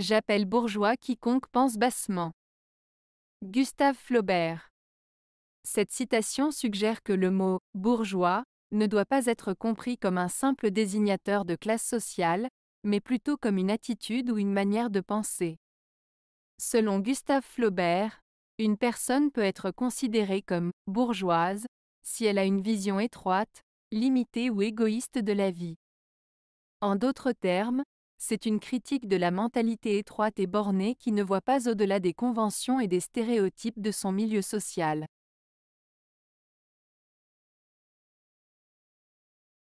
J'appelle bourgeois quiconque pense bassement. Gustave Flaubert. Cette citation suggère que le mot bourgeois ne doit pas être compris comme un simple désignateur de classe sociale, mais plutôt comme une attitude ou une manière de penser. Selon Gustave Flaubert, une personne peut être considérée comme bourgeoise si elle a une vision étroite, limitée ou égoïste de la vie. En d'autres termes, c'est une critique de la mentalité étroite et bornée qui ne voit pas au-delà des conventions et des stéréotypes de son milieu social.